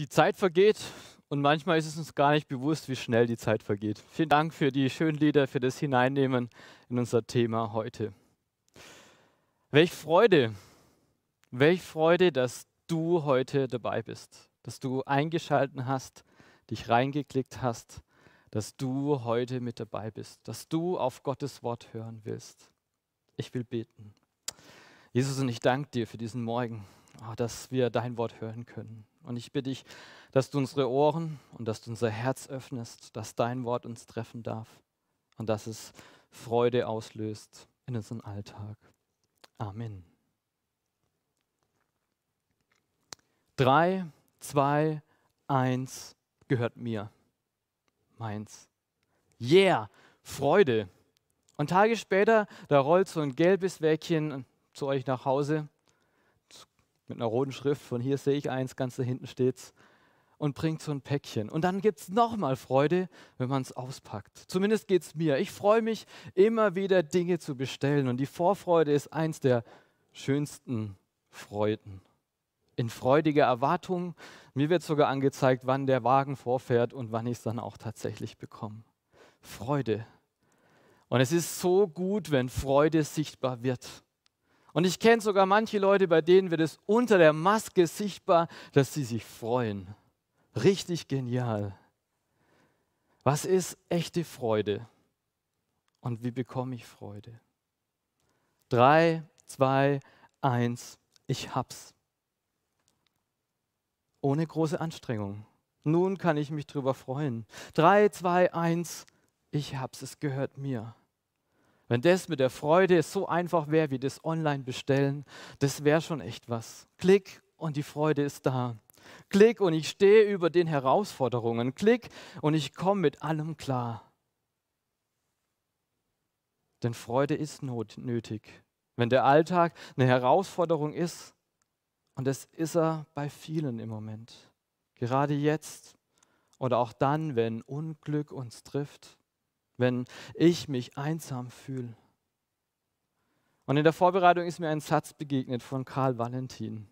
Die Zeit vergeht und manchmal ist es uns gar nicht bewusst, wie schnell die Zeit vergeht. Vielen Dank für die schönen Lieder, für das Hineinnehmen in unser Thema heute. Welch Freude, welch Freude, dass du heute dabei bist, dass du eingeschalten hast, dich reingeklickt hast, dass du heute mit dabei bist, dass du auf Gottes Wort hören willst. Ich will beten. Jesus, und ich danke dir für diesen Morgen, ah, dass wir dein Wort hören können. Und ich bitte dich, dass du unsere Ohren und dass du unser Herz öffnest, dass dein Wort uns treffen darf und dass es Freude auslöst in unseren Alltag. Amen. Drei, zwei, eins gehört mir. Meins. Yeah, Freude. Und Tage später, da rollt so ein gelbes Wäckchen zu euch nach Hause mit einer roten Schrift, von hier sehe ich eins, ganz da hinten steht's, und bringt so ein Päckchen. Und dann gibt es nochmal Freude, wenn man es auspackt. Zumindest geht es mir. Ich freue mich immer wieder, Dinge zu bestellen. Und die Vorfreude ist eins der schönsten Freuden. In freudiger Erwartung. Mir wird sogar angezeigt, wann der Wagen vorfährt und wann ich es dann auch tatsächlich bekomme. Freude. Und es ist so gut, wenn Freude sichtbar wird. Und ich kenne sogar manche Leute, bei denen wird es unter der Maske sichtbar, dass sie sich freuen. Richtig genial. Was ist echte Freude? Und wie bekomme ich Freude? Drei, zwei, eins, ich hab's. Ohne große Anstrengung. Nun kann ich mich drüber freuen. Drei, zwei, eins, ich hab's, es gehört mir. Wenn das mit der Freude so einfach wäre, wie das online bestellen, das wäre schon echt was. Klick und die Freude ist da. Klick und ich stehe über den Herausforderungen. Klick und ich komme mit allem klar. Denn Freude ist not nötig. Wenn der Alltag eine Herausforderung ist, und das ist er bei vielen im Moment, gerade jetzt oder auch dann, wenn Unglück uns trifft, wenn ich mich einsam fühle. Und in der Vorbereitung ist mir ein Satz begegnet von Karl Valentin.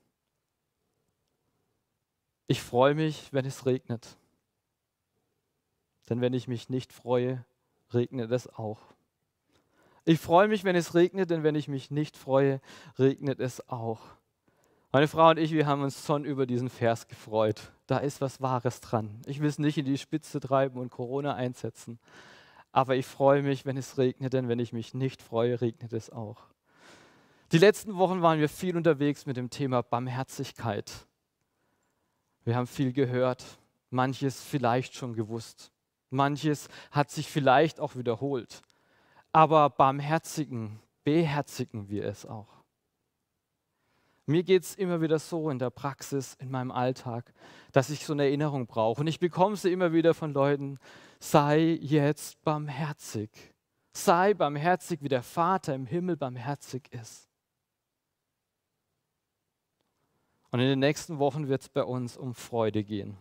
Ich freue mich, wenn es regnet. Denn wenn ich mich nicht freue, regnet es auch. Ich freue mich, wenn es regnet, denn wenn ich mich nicht freue, regnet es auch. Meine Frau und ich, wir haben uns schon über diesen Vers gefreut. Da ist was Wahres dran. Ich will es nicht in die Spitze treiben und Corona einsetzen aber ich freue mich, wenn es regnet, denn wenn ich mich nicht freue, regnet es auch. Die letzten Wochen waren wir viel unterwegs mit dem Thema Barmherzigkeit. Wir haben viel gehört, manches vielleicht schon gewusst, manches hat sich vielleicht auch wiederholt, aber barmherzigen, beherzigen wir es auch. Mir geht es immer wieder so in der Praxis, in meinem Alltag, dass ich so eine Erinnerung brauche. Und ich bekomme sie immer wieder von Leuten, sei jetzt barmherzig. Sei barmherzig, wie der Vater im Himmel barmherzig ist. Und in den nächsten Wochen wird es bei uns um Freude gehen.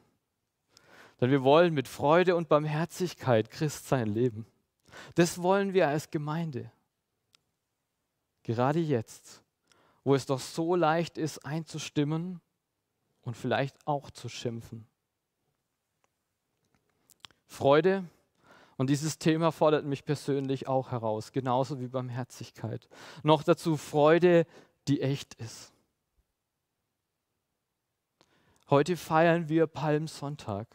Denn wir wollen mit Freude und Barmherzigkeit Christ sein leben. Das wollen wir als Gemeinde. Gerade jetzt wo es doch so leicht ist, einzustimmen und vielleicht auch zu schimpfen. Freude und dieses Thema fordert mich persönlich auch heraus, genauso wie Barmherzigkeit. Noch dazu Freude, die echt ist. Heute feiern wir Palmsonntag.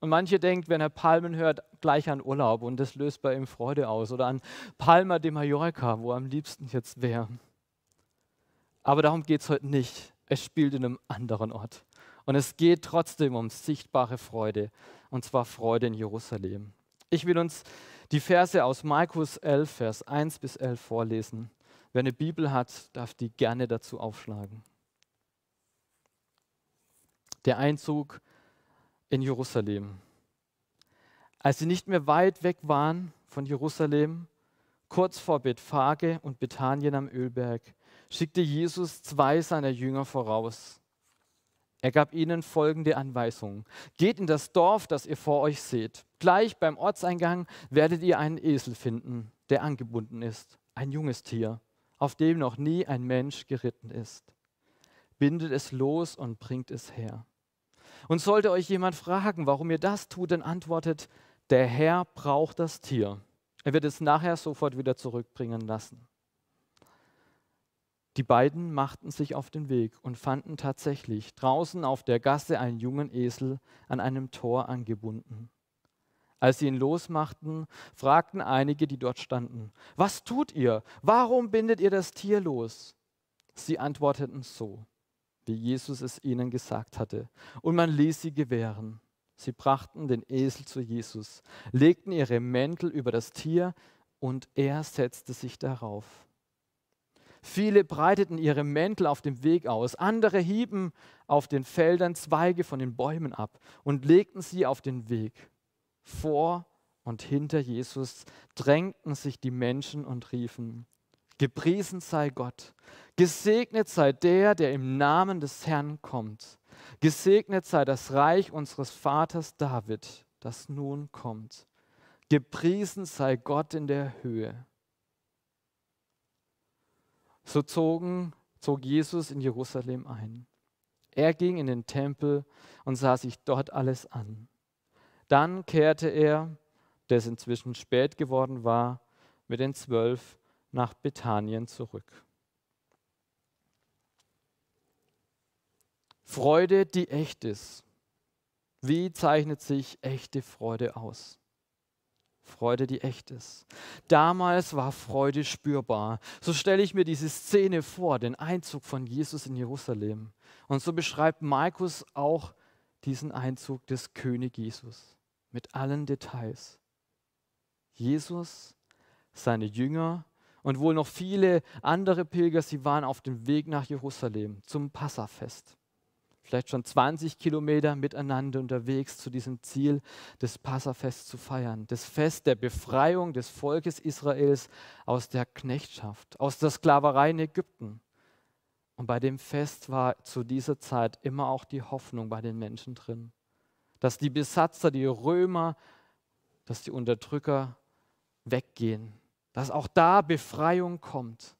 Und manche denken, wenn er Palmen hört, gleich an Urlaub und das löst bei ihm Freude aus oder an Palma de Mallorca, wo er am liebsten jetzt wäre. Aber darum geht es heute nicht. Es spielt in einem anderen Ort. Und es geht trotzdem um sichtbare Freude, und zwar Freude in Jerusalem. Ich will uns die Verse aus Markus 11, Vers 1 bis 11 vorlesen. Wer eine Bibel hat, darf die gerne dazu aufschlagen. Der Einzug in Jerusalem. Als sie nicht mehr weit weg waren von Jerusalem, kurz vor Bethphage und Bethanien am Ölberg, schickte Jesus zwei seiner Jünger voraus. Er gab ihnen folgende Anweisungen. Geht in das Dorf, das ihr vor euch seht. Gleich beim Ortseingang werdet ihr einen Esel finden, der angebunden ist, ein junges Tier, auf dem noch nie ein Mensch geritten ist. Bindet es los und bringt es her. Und sollte euch jemand fragen, warum ihr das tut, dann antwortet, der Herr braucht das Tier. Er wird es nachher sofort wieder zurückbringen lassen. Die beiden machten sich auf den Weg und fanden tatsächlich draußen auf der Gasse einen jungen Esel an einem Tor angebunden. Als sie ihn losmachten, fragten einige, die dort standen, Was tut ihr? Warum bindet ihr das Tier los? Sie antworteten so, wie Jesus es ihnen gesagt hatte, und man ließ sie gewähren. Sie brachten den Esel zu Jesus, legten ihre Mäntel über das Tier, und er setzte sich darauf. Viele breiteten ihre Mäntel auf dem Weg aus, andere hieben auf den Feldern Zweige von den Bäumen ab und legten sie auf den Weg. Vor und hinter Jesus drängten sich die Menschen und riefen, Gepriesen sei Gott, gesegnet sei der, der im Namen des Herrn kommt, gesegnet sei das Reich unseres Vaters David, das nun kommt. Gepriesen sei Gott in der Höhe so zogen, zog Jesus in Jerusalem ein. Er ging in den Tempel und sah sich dort alles an. Dann kehrte er, der es inzwischen spät geworden war, mit den zwölf nach Bethanien zurück. Freude, die echt ist. Wie zeichnet sich echte Freude aus? Freude, die echt ist. Damals war Freude spürbar. So stelle ich mir diese Szene vor, den Einzug von Jesus in Jerusalem. Und so beschreibt Markus auch diesen Einzug des König Jesus mit allen Details. Jesus, seine Jünger und wohl noch viele andere Pilger, sie waren auf dem Weg nach Jerusalem zum Passafest vielleicht schon 20 Kilometer miteinander unterwegs zu diesem Ziel, das Passafest zu feiern. Das Fest der Befreiung des Volkes Israels aus der Knechtschaft, aus der Sklaverei in Ägypten. Und bei dem Fest war zu dieser Zeit immer auch die Hoffnung bei den Menschen drin, dass die Besatzer, die Römer, dass die Unterdrücker weggehen, dass auch da Befreiung kommt.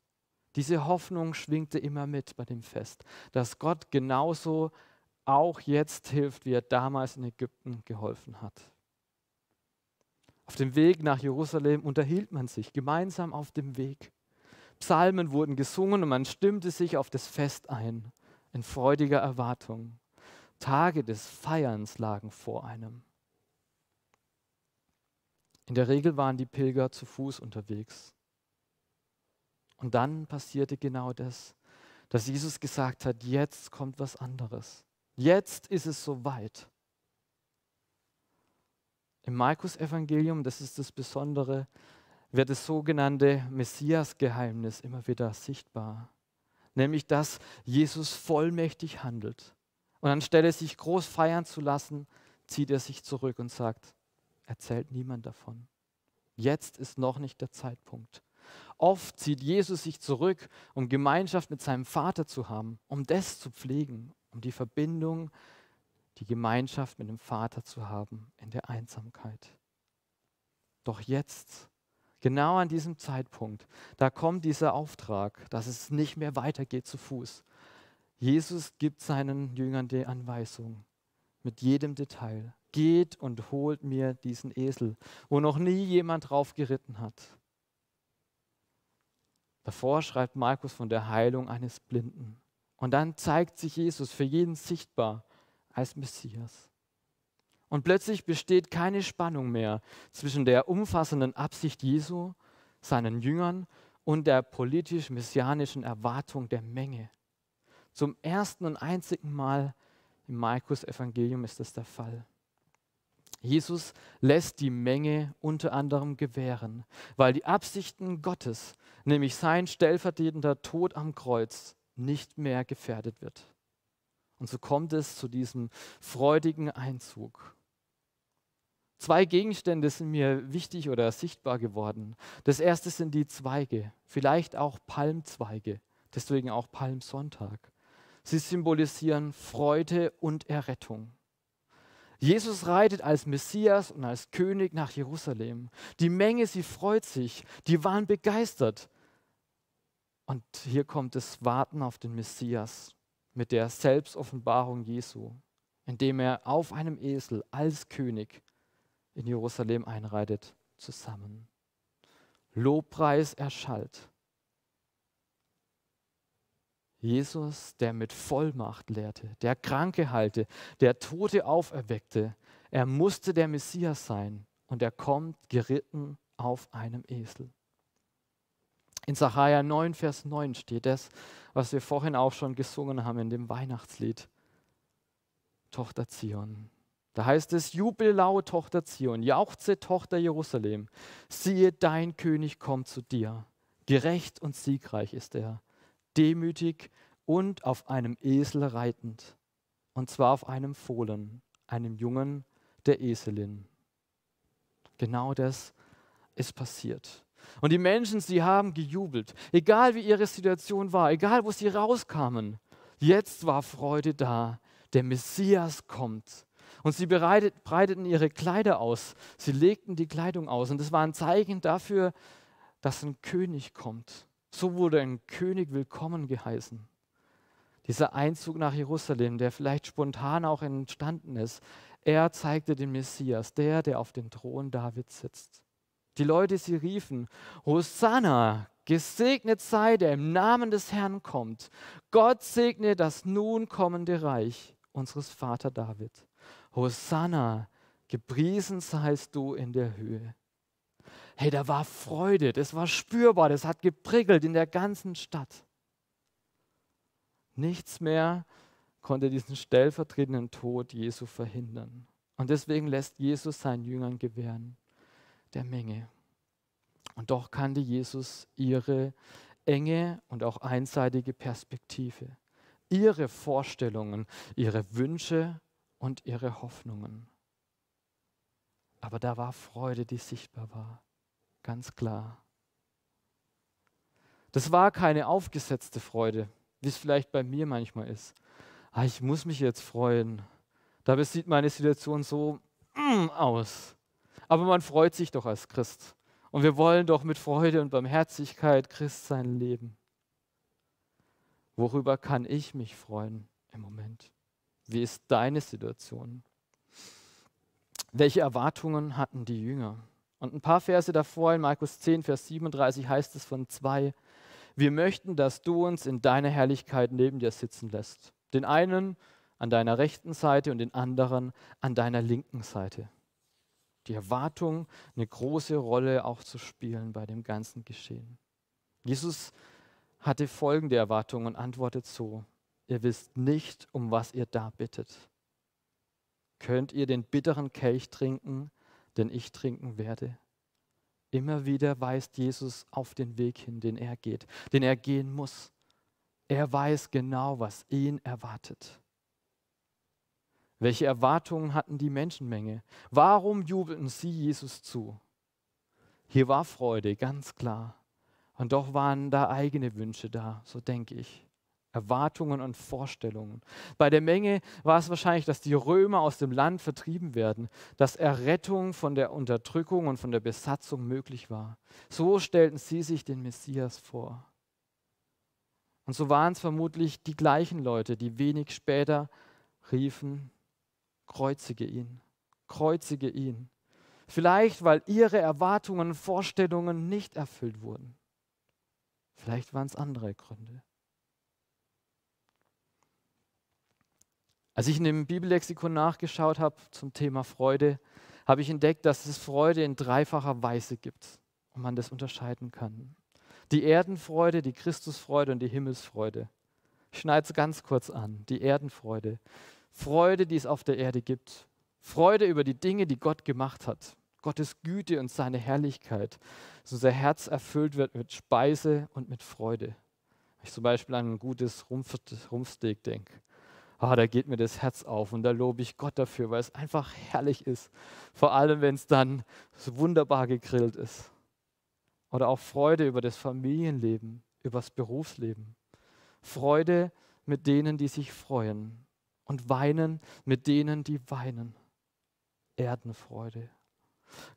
Diese Hoffnung schwingte immer mit bei dem Fest, dass Gott genauso auch jetzt hilft, wie er damals in Ägypten geholfen hat. Auf dem Weg nach Jerusalem unterhielt man sich gemeinsam auf dem Weg. Psalmen wurden gesungen und man stimmte sich auf das Fest ein, in freudiger Erwartung. Tage des Feierns lagen vor einem. In der Regel waren die Pilger zu Fuß unterwegs. Und dann passierte genau das, dass Jesus gesagt hat, jetzt kommt was anderes. Jetzt ist es soweit. Im Markus-Evangelium, das ist das Besondere, wird das sogenannte Messias-Geheimnis immer wieder sichtbar. Nämlich, dass Jesus vollmächtig handelt. Und anstelle sich groß feiern zu lassen, zieht er sich zurück und sagt, erzählt niemand davon. Jetzt ist noch nicht der Zeitpunkt. Oft zieht Jesus sich zurück, um Gemeinschaft mit seinem Vater zu haben, um das zu pflegen, um die Verbindung, die Gemeinschaft mit dem Vater zu haben in der Einsamkeit. Doch jetzt, genau an diesem Zeitpunkt, da kommt dieser Auftrag, dass es nicht mehr weitergeht zu Fuß. Jesus gibt seinen Jüngern die Anweisung mit jedem Detail. Geht und holt mir diesen Esel, wo noch nie jemand drauf geritten hat. Davor schreibt Markus von der Heilung eines Blinden. Und dann zeigt sich Jesus für jeden sichtbar als Messias. Und plötzlich besteht keine Spannung mehr zwischen der umfassenden Absicht Jesu, seinen Jüngern und der politisch-messianischen Erwartung der Menge. Zum ersten und einzigen Mal im Markus-Evangelium ist das der Fall. Jesus lässt die Menge unter anderem gewähren, weil die Absichten Gottes, nämlich sein stellvertretender Tod am Kreuz, nicht mehr gefährdet wird. Und so kommt es zu diesem freudigen Einzug. Zwei Gegenstände sind mir wichtig oder sichtbar geworden. Das erste sind die Zweige, vielleicht auch Palmzweige, deswegen auch Palmsonntag. Sie symbolisieren Freude und Errettung. Jesus reitet als Messias und als König nach Jerusalem. Die Menge, sie freut sich, die waren begeistert. Und hier kommt das Warten auf den Messias mit der Selbstoffenbarung Jesu, indem er auf einem Esel als König in Jerusalem einreitet, zusammen. Lobpreis erschallt. Jesus, der mit Vollmacht lehrte, der Kranke halte, der Tote auferweckte. Er musste der Messias sein und er kommt geritten auf einem Esel. In Sacharja 9, Vers 9 steht das, was wir vorhin auch schon gesungen haben in dem Weihnachtslied. Tochter Zion. Da heißt es, jubel laut, Tochter Zion, jauchze, Tochter Jerusalem. Siehe, dein König kommt zu dir. Gerecht und siegreich ist er demütig und auf einem Esel reitend, und zwar auf einem Fohlen, einem Jungen der Eselin. Genau das ist passiert. Und die Menschen, sie haben gejubelt, egal wie ihre Situation war, egal wo sie rauskamen. Jetzt war Freude da, der Messias kommt. Und sie bereitet, breiteten ihre Kleider aus, sie legten die Kleidung aus. Und das war ein Zeichen dafür, dass ein König kommt. So wurde ein König willkommen geheißen. Dieser Einzug nach Jerusalem, der vielleicht spontan auch entstanden ist, er zeigte den Messias, der, der auf dem Thron Davids sitzt. Die Leute, sie riefen, Hosanna, gesegnet sei, der im Namen des Herrn kommt. Gott segne das nun kommende Reich unseres Vater David. Hosanna, gepriesen seist du in der Höhe hey, da war Freude, das war spürbar, das hat geprickelt in der ganzen Stadt. Nichts mehr konnte diesen stellvertretenden Tod Jesu verhindern. Und deswegen lässt Jesus seinen Jüngern gewähren, der Menge. Und doch kannte Jesus ihre enge und auch einseitige Perspektive, ihre Vorstellungen, ihre Wünsche und ihre Hoffnungen. Aber da war Freude, die sichtbar war ganz klar. Das war keine aufgesetzte Freude, wie es vielleicht bei mir manchmal ist. Ah, ich muss mich jetzt freuen. Dabei sieht meine Situation so mm, aus. Aber man freut sich doch als Christ. Und wir wollen doch mit Freude und Barmherzigkeit Christ sein Leben. Worüber kann ich mich freuen im Moment? Wie ist deine Situation? Welche Erwartungen hatten die Jünger? Und ein paar Verse davor in Markus 10, Vers 37 heißt es von zwei, wir möchten, dass du uns in deiner Herrlichkeit neben dir sitzen lässt. Den einen an deiner rechten Seite und den anderen an deiner linken Seite. Die Erwartung, eine große Rolle auch zu spielen bei dem ganzen Geschehen. Jesus hatte folgende Erwartung und antwortet so, ihr wisst nicht, um was ihr da bittet. Könnt ihr den bitteren Kelch trinken, den ich trinken werde. Immer wieder weist Jesus auf den Weg hin, den er geht, den er gehen muss. Er weiß genau, was ihn erwartet. Welche Erwartungen hatten die Menschenmenge? Warum jubelten sie Jesus zu? Hier war Freude, ganz klar. Und doch waren da eigene Wünsche da, so denke ich. Erwartungen und Vorstellungen. Bei der Menge war es wahrscheinlich, dass die Römer aus dem Land vertrieben werden, dass Errettung von der Unterdrückung und von der Besatzung möglich war. So stellten sie sich den Messias vor. Und so waren es vermutlich die gleichen Leute, die wenig später riefen, kreuzige ihn, kreuzige ihn. Vielleicht, weil ihre Erwartungen und Vorstellungen nicht erfüllt wurden. Vielleicht waren es andere Gründe. Als ich in dem Bibellexikon nachgeschaut habe zum Thema Freude, habe ich entdeckt, dass es Freude in dreifacher Weise gibt und man das unterscheiden kann. Die Erdenfreude, die Christusfreude und die Himmelsfreude. Ich schneide es ganz kurz an. Die Erdenfreude. Freude, die es auf der Erde gibt. Freude über die Dinge, die Gott gemacht hat. Gottes Güte und seine Herrlichkeit. Dass unser Herz erfüllt wird mit Speise und mit Freude. Wenn ich zum Beispiel an ein gutes Rumpfsteak denke oh, da geht mir das Herz auf und da lobe ich Gott dafür, weil es einfach herrlich ist. Vor allem, wenn es dann so wunderbar gegrillt ist. Oder auch Freude über das Familienleben, über das Berufsleben. Freude mit denen, die sich freuen. Und weinen mit denen, die weinen. Erdenfreude.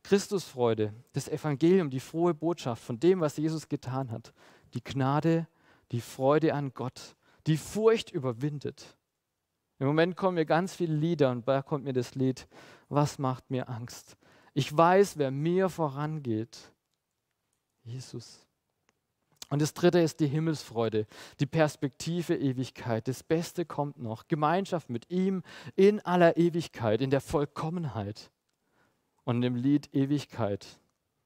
Christusfreude, das Evangelium, die frohe Botschaft von dem, was Jesus getan hat. Die Gnade, die Freude an Gott, die Furcht überwindet im Moment kommen mir ganz viele Lieder und da kommt mir das Lied, was macht mir Angst? Ich weiß, wer mir vorangeht. Jesus. Und das dritte ist die Himmelsfreude, die Perspektive Ewigkeit. Das Beste kommt noch. Gemeinschaft mit ihm in aller Ewigkeit, in der Vollkommenheit. Und im Lied Ewigkeit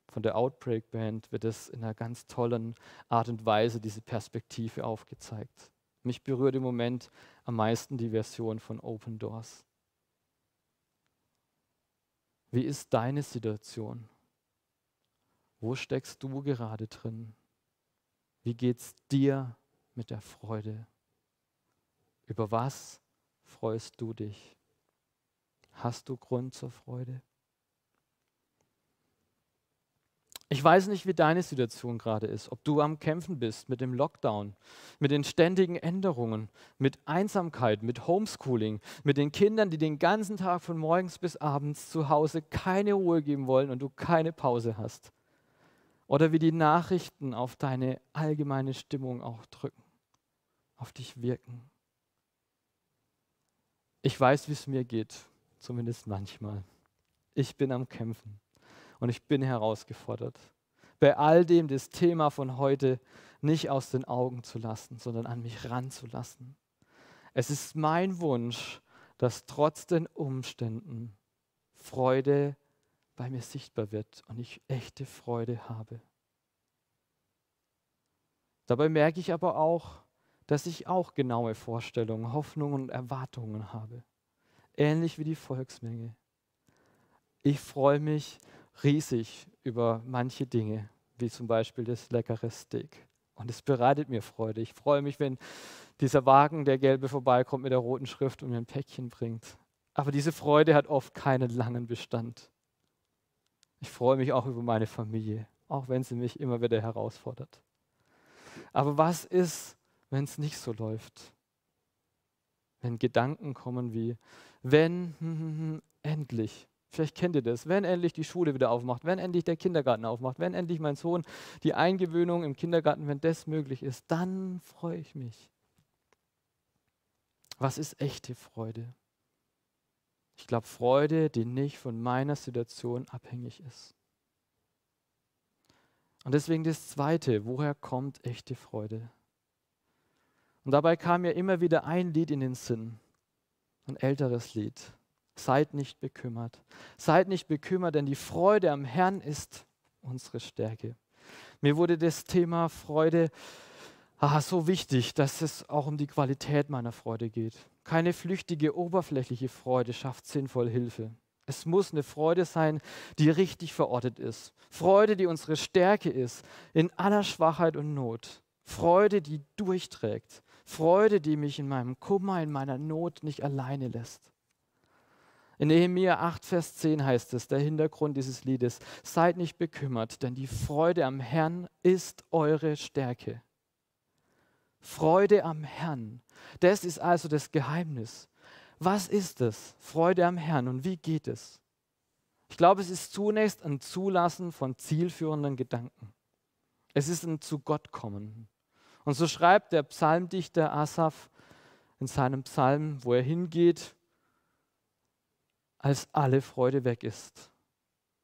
von der Outbreak Band wird es in einer ganz tollen Art und Weise diese Perspektive aufgezeigt. Mich berührt im Moment am meisten die Version von Open Doors. Wie ist deine Situation? Wo steckst du gerade drin? Wie geht's dir mit der Freude? Über was freust du dich? Hast du Grund zur Freude? Ich weiß nicht, wie deine Situation gerade ist, ob du am Kämpfen bist mit dem Lockdown, mit den ständigen Änderungen, mit Einsamkeit, mit Homeschooling, mit den Kindern, die den ganzen Tag von morgens bis abends zu Hause keine Ruhe geben wollen und du keine Pause hast. Oder wie die Nachrichten auf deine allgemeine Stimmung auch drücken, auf dich wirken. Ich weiß, wie es mir geht, zumindest manchmal. Ich bin am Kämpfen und ich bin herausgefordert, bei all dem das Thema von heute nicht aus den Augen zu lassen, sondern an mich ranzulassen. Es ist mein Wunsch, dass trotz den Umständen Freude bei mir sichtbar wird und ich echte Freude habe. Dabei merke ich aber auch, dass ich auch genaue Vorstellungen, Hoffnungen und Erwartungen habe. Ähnlich wie die Volksmenge. Ich freue mich, riesig über manche Dinge, wie zum Beispiel das leckere Steak. Und es bereitet mir Freude. Ich freue mich, wenn dieser Wagen, der gelbe, vorbeikommt mit der roten Schrift und mir ein Päckchen bringt. Aber diese Freude hat oft keinen langen Bestand. Ich freue mich auch über meine Familie, auch wenn sie mich immer wieder herausfordert. Aber was ist, wenn es nicht so läuft? Wenn Gedanken kommen wie, wenn, hm, hm, endlich, Vielleicht kennt ihr das. Wenn endlich die Schule wieder aufmacht, wenn endlich der Kindergarten aufmacht, wenn endlich mein Sohn die Eingewöhnung im Kindergarten, wenn das möglich ist, dann freue ich mich. Was ist echte Freude? Ich glaube, Freude, die nicht von meiner Situation abhängig ist. Und deswegen das Zweite, woher kommt echte Freude? Und dabei kam mir immer wieder ein Lied in den Sinn, ein älteres Lied. Seid nicht bekümmert. Seid nicht bekümmert, denn die Freude am Herrn ist unsere Stärke. Mir wurde das Thema Freude ah, so wichtig, dass es auch um die Qualität meiner Freude geht. Keine flüchtige, oberflächliche Freude schafft sinnvoll Hilfe. Es muss eine Freude sein, die richtig verortet ist. Freude, die unsere Stärke ist in aller Schwachheit und Not. Freude, die durchträgt. Freude, die mich in meinem Kummer, in meiner Not nicht alleine lässt. In Nehemiah 8, Vers 10 heißt es, der Hintergrund dieses Liedes, seid nicht bekümmert, denn die Freude am Herrn ist eure Stärke. Freude am Herrn, das ist also das Geheimnis. Was ist es, Freude am Herrn und wie geht es? Ich glaube, es ist zunächst ein Zulassen von zielführenden Gedanken. Es ist ein zu Gott kommen. Und so schreibt der Psalmdichter Asaf in seinem Psalm, wo er hingeht als alle Freude weg ist.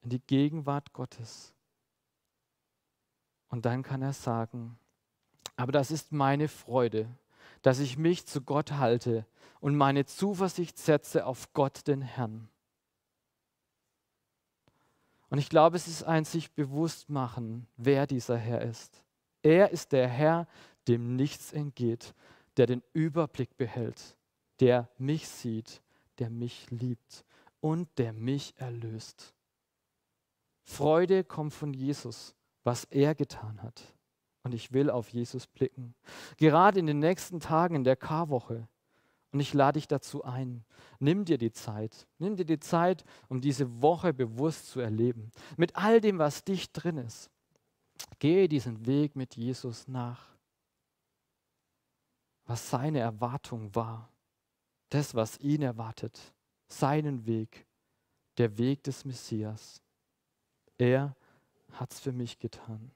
In die Gegenwart Gottes. Und dann kann er sagen, aber das ist meine Freude, dass ich mich zu Gott halte und meine Zuversicht setze auf Gott den Herrn. Und ich glaube, es ist ein sich bewusst machen, wer dieser Herr ist. Er ist der Herr, dem nichts entgeht, der den Überblick behält, der mich sieht, der mich liebt und der mich erlöst. Freude kommt von Jesus, was er getan hat. Und ich will auf Jesus blicken. Gerade in den nächsten Tagen in der Karwoche. Und ich lade dich dazu ein. Nimm dir die Zeit. Nimm dir die Zeit, um diese Woche bewusst zu erleben. Mit all dem, was dich drin ist. Gehe diesen Weg mit Jesus nach. Was seine Erwartung war. Das, was ihn erwartet seinen Weg, der Weg des Messias. Er hat es für mich getan.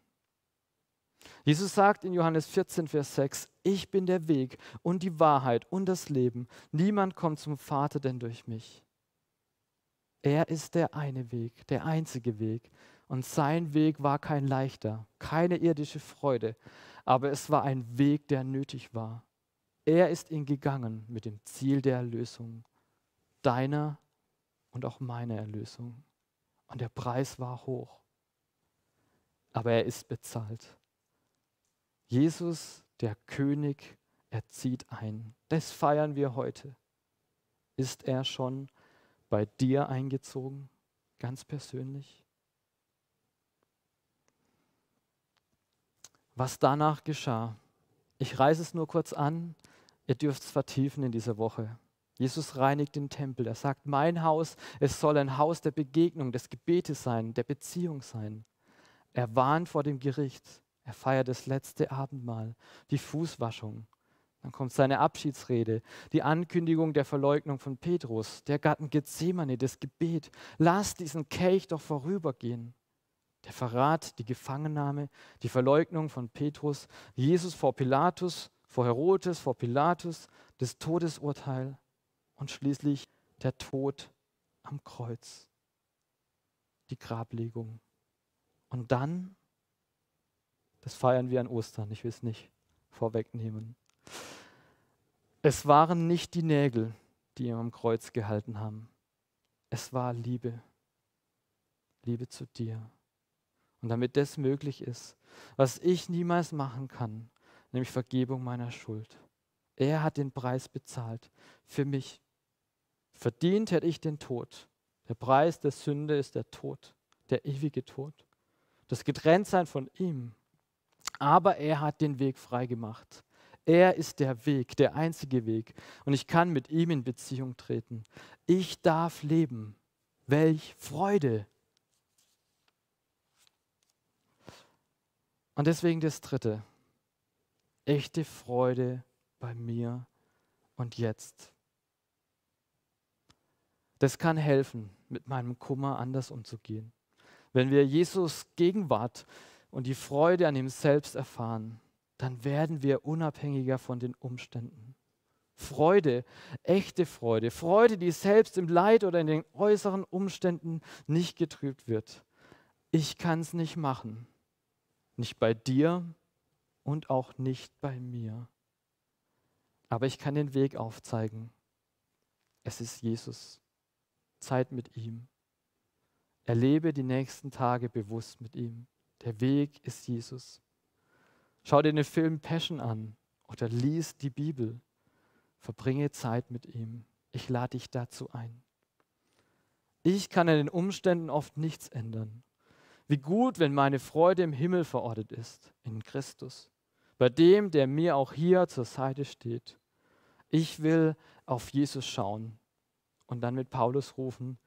Jesus sagt in Johannes 14, Vers 6, ich bin der Weg und die Wahrheit und das Leben. Niemand kommt zum Vater denn durch mich. Er ist der eine Weg, der einzige Weg. Und sein Weg war kein leichter, keine irdische Freude, aber es war ein Weg, der nötig war. Er ist ihn gegangen mit dem Ziel der Erlösung deiner und auch meine Erlösung. Und der Preis war hoch. Aber er ist bezahlt. Jesus, der König, er zieht ein. Das feiern wir heute. Ist er schon bei dir eingezogen, ganz persönlich? Was danach geschah, ich reiße es nur kurz an, ihr dürft es vertiefen in dieser Woche. Jesus reinigt den Tempel. Er sagt, mein Haus, es soll ein Haus der Begegnung, des Gebetes sein, der Beziehung sein. Er warnt vor dem Gericht. Er feiert das letzte Abendmahl, die Fußwaschung. Dann kommt seine Abschiedsrede, die Ankündigung der Verleugnung von Petrus, der Garten Gethsemane, das Gebet. Lass diesen Kelch doch vorübergehen. Der Verrat, die Gefangennahme, die Verleugnung von Petrus, Jesus vor Pilatus, vor Herodes, vor Pilatus, das Todesurteil und schließlich der Tod am Kreuz, die Grablegung. Und dann, das feiern wir an Ostern, ich will es nicht vorwegnehmen. Es waren nicht die Nägel, die ihn am Kreuz gehalten haben. Es war Liebe. Liebe zu dir. Und damit das möglich ist, was ich niemals machen kann, nämlich Vergebung meiner Schuld. Er hat den Preis bezahlt für mich, Verdient hätte ich den Tod. Der Preis der Sünde ist der Tod, der ewige Tod. Das Getrenntsein von ihm. Aber er hat den Weg frei gemacht. Er ist der Weg, der einzige Weg. Und ich kann mit ihm in Beziehung treten. Ich darf leben. Welch Freude. Und deswegen das Dritte. Echte Freude bei mir und jetzt. Das kann helfen, mit meinem Kummer anders umzugehen. Wenn wir Jesus Gegenwart und die Freude an ihm selbst erfahren, dann werden wir unabhängiger von den Umständen. Freude, echte Freude, Freude, die selbst im Leid oder in den äußeren Umständen nicht getrübt wird. Ich kann es nicht machen. Nicht bei dir und auch nicht bei mir. Aber ich kann den Weg aufzeigen. Es ist Jesus. Zeit mit ihm. Erlebe die nächsten Tage bewusst mit ihm. Der Weg ist Jesus. Schau dir den Film Passion an oder lies die Bibel. Verbringe Zeit mit ihm. Ich lade dich dazu ein. Ich kann in den Umständen oft nichts ändern. Wie gut, wenn meine Freude im Himmel verortet ist, in Christus, bei dem, der mir auch hier zur Seite steht. Ich will auf Jesus schauen, und dann mit Paulus rufen,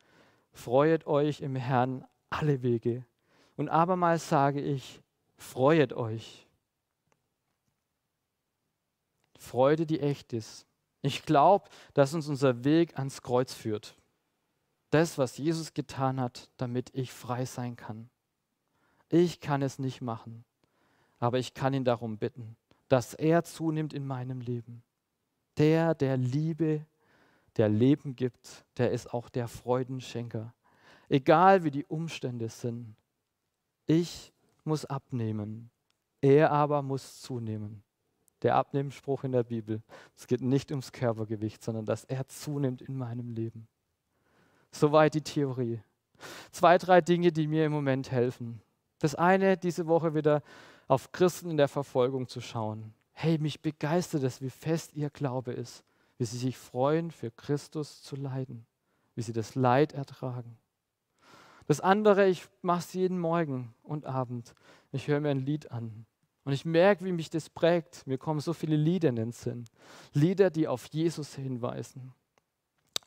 Freuet euch im Herrn alle Wege. Und abermals sage ich, freuet euch. Freude, die echt ist. Ich glaube, dass uns unser Weg ans Kreuz führt. Das, was Jesus getan hat, damit ich frei sein kann. Ich kann es nicht machen, aber ich kann ihn darum bitten, dass er zunimmt in meinem Leben. Der, der Liebe der Leben gibt, der ist auch der Freudenschenker. Egal wie die Umstände sind, ich muss abnehmen, er aber muss zunehmen. Der Abnehmensspruch in der Bibel. Es geht nicht ums Körpergewicht, sondern dass er zunimmt in meinem Leben. Soweit die Theorie. Zwei, drei Dinge, die mir im Moment helfen. Das eine, diese Woche wieder auf Christen in der Verfolgung zu schauen. Hey, mich begeistert es, wie fest ihr Glaube ist wie sie sich freuen, für Christus zu leiden, wie sie das Leid ertragen. Das andere, ich mache es jeden Morgen und Abend. Ich höre mir ein Lied an. Und ich merke, wie mich das prägt. Mir kommen so viele Lieder in den Sinn. Lieder, die auf Jesus hinweisen.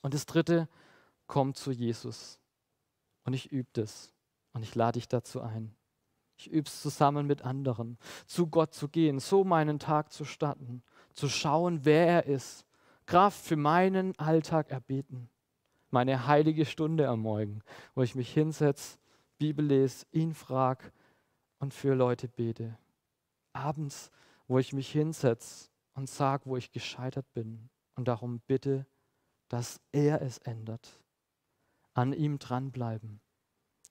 Und das dritte, komm zu Jesus. Und ich übe das. Und ich lade dich dazu ein. Ich übe es zusammen mit anderen, zu Gott zu gehen, so meinen Tag zu starten, zu schauen, wer er ist, Kraft für meinen Alltag erbeten. Meine heilige Stunde am Morgen, wo ich mich hinsetze, Bibel lese, ihn frage und für Leute bete. Abends, wo ich mich hinsetze und sage, wo ich gescheitert bin und darum bitte, dass er es ändert. An ihm dranbleiben.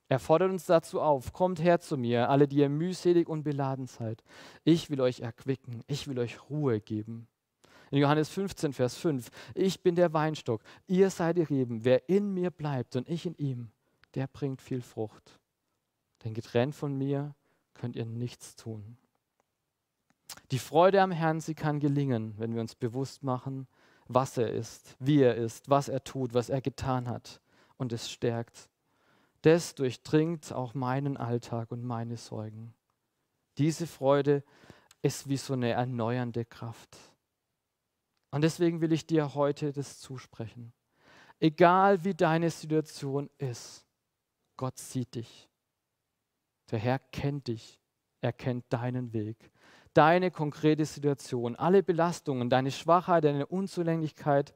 Er fordert uns dazu auf, kommt her zu mir, alle, die ihr mühselig und beladen seid. Ich will euch erquicken, ich will euch Ruhe geben. In Johannes 15, Vers 5, ich bin der Weinstock, ihr seid die Reben, wer in mir bleibt und ich in ihm, der bringt viel Frucht. Denn getrennt von mir könnt ihr nichts tun. Die Freude am Herrn, sie kann gelingen, wenn wir uns bewusst machen, was er ist, wie er ist, was er tut, was er getan hat. Und es stärkt. Das durchdringt auch meinen Alltag und meine Sorgen. Diese Freude ist wie so eine erneuernde Kraft. Und deswegen will ich dir heute das zusprechen. Egal wie deine Situation ist, Gott sieht dich. Der Herr kennt dich. Er kennt deinen Weg, deine konkrete Situation, alle Belastungen, deine Schwachheit, deine Unzulänglichkeit,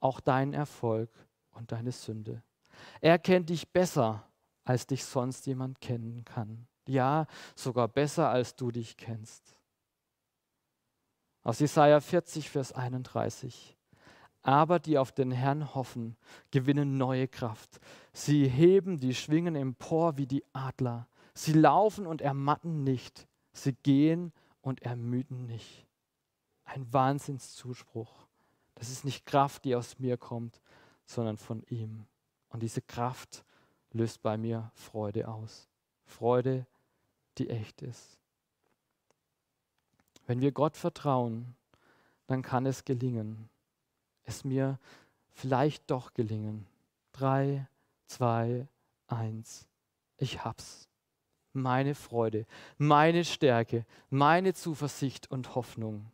auch deinen Erfolg und deine Sünde. Er kennt dich besser, als dich sonst jemand kennen kann. Ja, sogar besser, als du dich kennst. Aus Jesaja 40, Vers 31. Aber die auf den Herrn hoffen, gewinnen neue Kraft. Sie heben die Schwingen empor wie die Adler. Sie laufen und ermatten nicht. Sie gehen und ermüden nicht. Ein Wahnsinnszuspruch. Das ist nicht Kraft, die aus mir kommt, sondern von ihm. Und diese Kraft löst bei mir Freude aus. Freude, die echt ist. Wenn wir Gott vertrauen, dann kann es gelingen. Es mir vielleicht doch gelingen. Drei, zwei, eins. Ich hab's. Meine Freude, meine Stärke, meine Zuversicht und Hoffnung.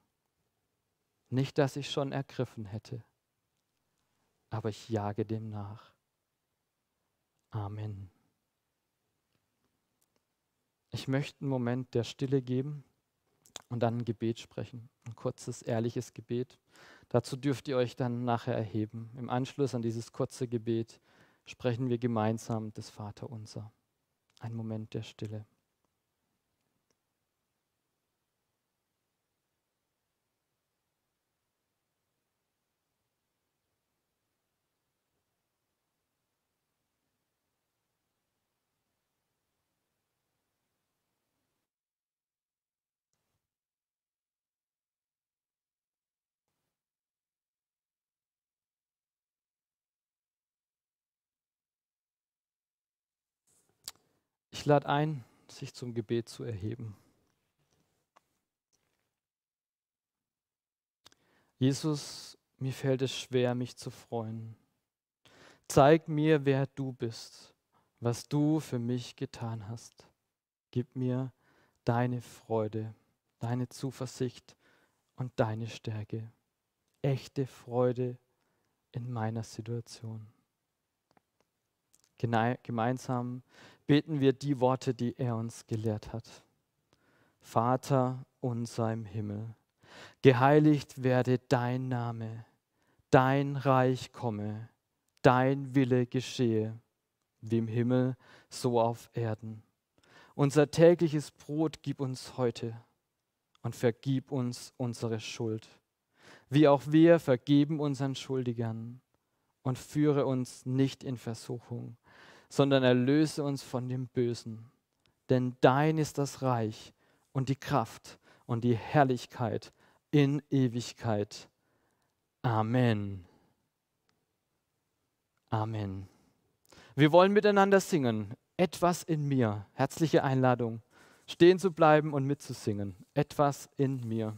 Nicht, dass ich schon ergriffen hätte, aber ich jage dem nach. Amen. Ich möchte einen Moment der Stille geben und dann ein Gebet sprechen. Ein kurzes, ehrliches Gebet. Dazu dürft ihr euch dann nachher erheben. Im Anschluss an dieses kurze Gebet sprechen wir gemeinsam das Vaterunser. Ein Moment der Stille. Ich lade ein, sich zum Gebet zu erheben. Jesus, mir fällt es schwer, mich zu freuen. Zeig mir, wer du bist, was du für mich getan hast. Gib mir deine Freude, deine Zuversicht und deine Stärke. Echte Freude in meiner Situation gemeinsam beten wir die Worte, die er uns gelehrt hat. Vater unser im Himmel, geheiligt werde dein Name, dein Reich komme, dein Wille geschehe, wie im Himmel, so auf Erden. Unser tägliches Brot gib uns heute und vergib uns unsere Schuld, wie auch wir vergeben unseren Schuldigern und führe uns nicht in Versuchung sondern erlöse uns von dem Bösen. Denn dein ist das Reich und die Kraft und die Herrlichkeit in Ewigkeit. Amen. Amen. Wir wollen miteinander singen. Etwas in mir. Herzliche Einladung, stehen zu bleiben und mitzusingen. Etwas in mir.